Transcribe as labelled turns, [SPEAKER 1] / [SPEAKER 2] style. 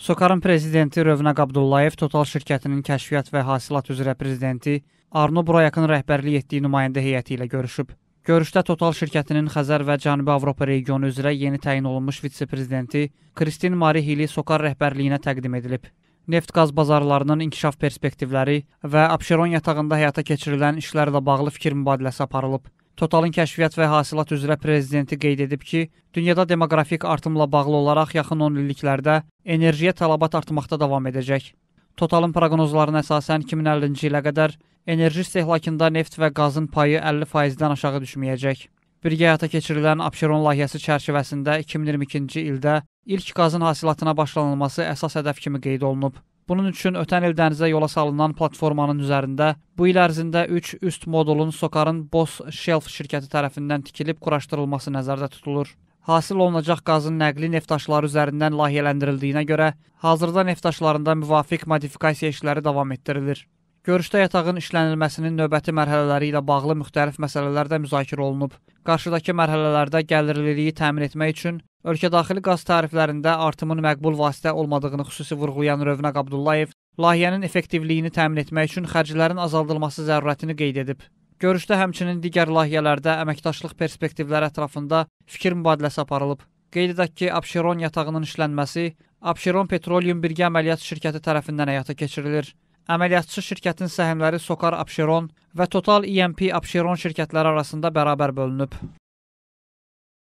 [SPEAKER 1] Sokarın prezidenti Rövnaq Abdullayev Total şirkətinin kəşfiyyat və hasilat üzrə prezidenti Arno Burayakın rəhbərlik etdiyi nümayəndə heyəti ilə görüşüb. Görüşdə Total şirkətinin Xəzər və Cənubi Avropa regionu üzrə yeni təyin olunmuş vitse-prezidenti Kristin Mari Hili Sokar rəhbərliyinə təqdim edilib. Neft-qaz bazarlarının inkişaf perspektivləri və Abşeron yatağında həyata keçirilən işlərlə bağlı fikir mübadiləsi aparılıb. Totalın kəşfiyyat və hasilat üzrə prezidenti qeyd edib ki, dünyada demoqrafik artımla bağlı olaraq yaxın 10 illiklərdə enerjiyə tələbat artmaqda davam edəcək. Totalın proqnozlarına əsasən 2050-ci ilə qədər enerji istehlakında neft və qazın payı 50%-dən aşağı düşməyəcək. Birgə həyata keçirilən Abşeron layihəsi çərçivəsində 2022-ci ildə ilk qazın hasilatına başlanılması əsas hədəf kimi qeyd olunub. Bunun üçün ötən il dənizə yola salınan platformanın üzərində bu il ərzində 3 üst modulun Sokarın Boss Shelf şirkəti tərəfindən tikilib quraşdırılması nəzərdə tutulur. Hasil olunacaq qazın nəqli neftaşları üzərindən layihələndirildiyinə görə hazırda neftaşlarında müvafiq modifikasiya işləri davam etdirilir. Görüşdə yatağın işlənilməsinin növbəti mərhələləri ilə bağlı müxtəlif məsələlər də müzakirə olunub. Qarşıdakı mərhələlərdə gəlirliliyi təmin etmək üçün Ölkədaxili qaz tariflərində artımın məqbul vasitə olmadığını xüsusi vurğulayan Rövnaq Abdullayev layihənin effektivliyini təmin etmək üçün xərclərin azaldılması zərurətini qeyd edib. Görüşdə həmçinin digər layihələrdə əməkdaşlıq perspektivləri ətrafında fikir mübadiləsi aparılıb. Qeyd edək ki, Abşeron yatağının işlənməsi Abşeron Petroleum Birgə Əməliyyat Şirkəti tərəfindən həyata keçirilir. Əməliyyatçı şirkətin səhmləri Sokar Abşeron və Total EMP Abşeron şirkətləri arasında bərabər bölünüb.